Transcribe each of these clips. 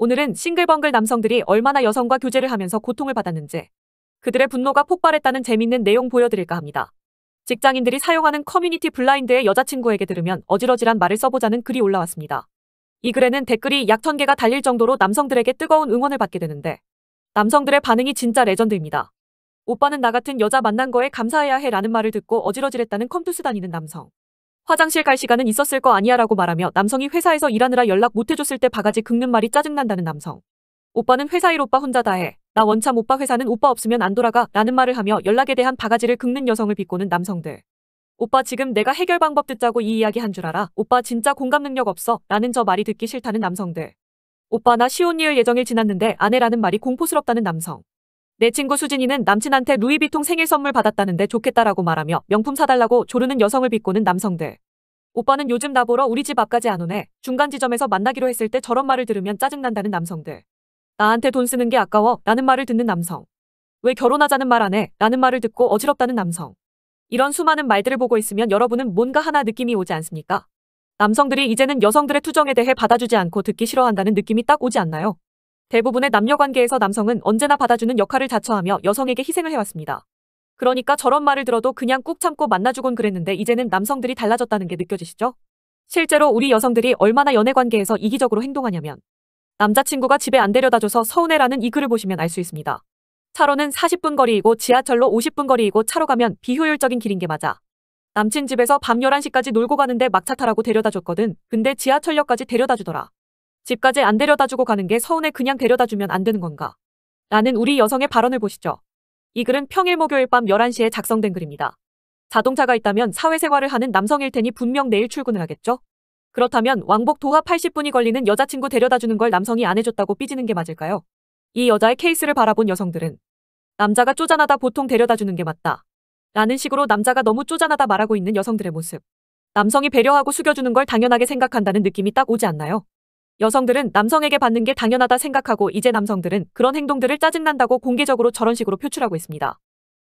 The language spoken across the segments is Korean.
오늘은 싱글벙글 남성들이 얼마나 여성과 교제를 하면서 고통을 받았는지 그들의 분노가 폭발했다는 재밌는 내용 보여드릴까 합니다. 직장인들이 사용하는 커뮤니티 블라인드의 여자친구에게 들으면 어지러지란 말을 써보자는 글이 올라왔습니다. 이 글에는 댓글이 약 1000개가 달릴 정도로 남성들에게 뜨거운 응원을 받게 되는데 남성들의 반응이 진짜 레전드입니다. 오빠는 나 같은 여자 만난 거에 감사해야 해 라는 말을 듣고 어지러지랬다는 컴투스 다니는 남성. 화장실 갈 시간은 있었을 거 아니야 라고 말하며 남성이 회사에서 일하느라 연락 못 해줬을 때 바가지 긁는 말이 짜증난다는 남성. 오빠는 회사 일 오빠 혼자 다 해. 나 원참 오빠 회사는 오빠 없으면 안 돌아가 라는 말을 하며 연락에 대한 바가지를 긁는 여성을 비꼬는 남성들. 오빠 지금 내가 해결 방법 듣자고 이 이야기 한 줄 알아. 오빠 진짜 공감 능력 없어. 라는 저 말이 듣기 싫다는 남성들. 오빠 나시온이을 예정일 지났는데 아내라는 말이 공포스럽다는 남성. 내 친구 수진이는 남친한테 루이비통 생일 선물 받았다는데 좋겠다라고 말하며 명품 사달라고 조르는 여성을 비꼬는 남성들. 오빠는 요즘 나보러 우리 집 앞까지 안 오네. 중간 지점에서 만나기로 했을 때 저런 말을 들으면 짜증난다는 남성들. 나한테 돈 쓰는 게 아까워 라는 말을 듣는 남성. 왜 결혼하자는 말 안 해? 라는 말을 듣고 어지럽다는 남성. 이런 수많은 말들을 보고 있으면 여러분은 뭔가 하나 느낌이 오지 않습니까? 남성들이 이제는 여성들의 투정에 대해 받아주지 않고 듣기 싫어한다는 느낌이 딱 오지 않나요? 대부분의 남녀 관계에서 남성은 언제나 받아주는 역할을 자처하며 여성에게 희생을 해왔습니다. 그러니까 저런 말을 들어도 그냥 꾹 참고 만나주곤 그랬는데 이제는 남성들이 달라졌다는 게 느껴지시죠? 실제로 우리 여성들이 얼마나 연애 관계에서 이기적으로 행동하냐면 남자친구가 집에 안 데려다줘서 서운해라는 이 글을 보시면 알 수 있습니다. 차로는 40분 거리이고 지하철로 50분 거리이고 차로 가면 비효율적인 길인 게 맞아. 남친 집에서 밤 11시까지 놀고 가는데 막차 타라고 데려다 줬거든. 근데 지하철역까지 데려다 주더라. 집까지 안 데려다주고 가는 게 서운해 그냥 데려다주면 안 되는 건가? 라는 우리 여성의 발언을 보시죠. 이 글은 평일 목요일 밤 11시에 작성된 글입니다. 자동차가 있다면 사회생활을 하는 남성일 테니 분명 내일 출근을 하겠죠? 그렇다면 왕복 도하 80분이 걸리는 여자친구 데려다주는 걸 남성이 안 해줬다고 삐지는 게 맞을까요? 이 여자의 케이스를 바라본 여성들은 남자가 쪼잔하다 보통 데려다주는 게 맞다. 라는 식으로 남자가 너무 쪼잔하다 말하고 있는 여성들의 모습. 남성이 배려하고 숙여주는 걸 당연하게 생각한다는 느낌이 딱 오지 않나요? 여성들은 남성에게 받는 게 당연하다 생각하고 이제 남성들은 그런 행동들을 짜증난다고 공개적으로 저런 식으로 표출하고 있습니다.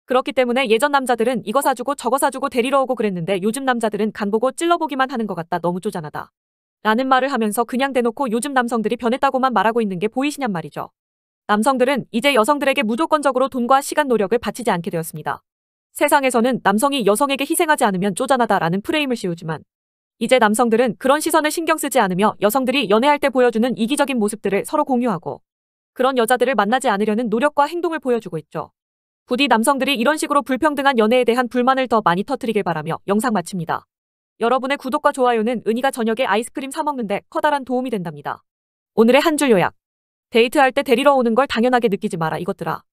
그렇기 때문에 예전 남자들은 이거 사주고 저거 사주고 데리러 오고 그랬는데 요즘 남자들은 간보고 찔러보기만 하는 것 같다 너무 쪼잔하다. 라는 말을 하면서 그냥 대놓고 요즘 남성들이 변했다고만 말하고 있는 게 보이시냔 말이죠. 남성들은 이제 여성들에게 무조건적으로 돈과 시간 노력을 바치지 않게 되었습니다. 세상에서는 남성이 여성에게 희생하지 않으면 쪼잔하다라는 프레임을 씌우지만 이제 남성들은 그런 시선을 신경 쓰지 않으며 여성들이 연애할 때 보여주는 이기적인 모습들을 서로 공유하고 그런 여자들을 만나지 않으려는 노력과 행동을 보여주고 있죠. 부디 남성들이 이런 식으로 불평등한 연애에 대한 불만을 더 많이 터뜨리길 바라며 영상 마칩니다. 여러분의 구독과 좋아요는 은희가 저녁에 아이스크림 사 먹는데 커다란 도움이 된답니다. 오늘의 한 줄 요약. 데이트할 때 데리러 오는 걸 당연하게 느끼지 마라 이것들아.